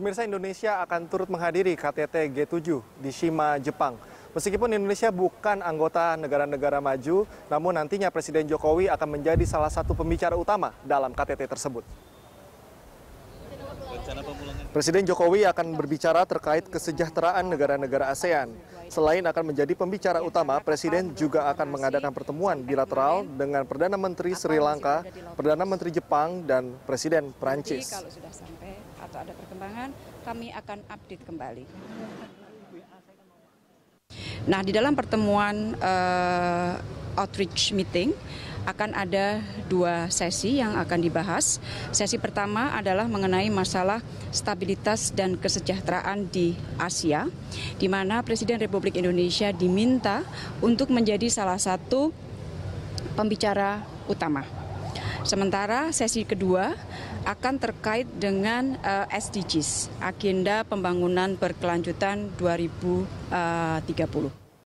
Pemirsa Indonesia akan turut menghadiri KTT G7 di Shima, Jepang. Meskipun Indonesia bukan anggota negara-negara maju, namun nantinya Presiden Jokowi akan menjadi salah satu pembicara utama dalam KTT tersebut. Presiden Jokowi akan berbicara terkait kesejahteraan negara-negara ASEAN. Selain akan menjadi pembicara utama, Presiden juga akan mengadakan pertemuan bilateral dengan Perdana Menteri Sri Lanka, Perdana Menteri Jepang, dan Presiden Perancis. Nah, di dalam pertemuan uh, outreach meeting, akan ada dua sesi yang akan dibahas. Sesi pertama adalah mengenai masalah stabilitas dan kesejahteraan di Asia, di mana Presiden Republik Indonesia diminta untuk menjadi salah satu pembicara utama. Sementara sesi kedua akan terkait dengan uh, eh, SDGs, Agenda Pembangunan Berkelanjutan 2030.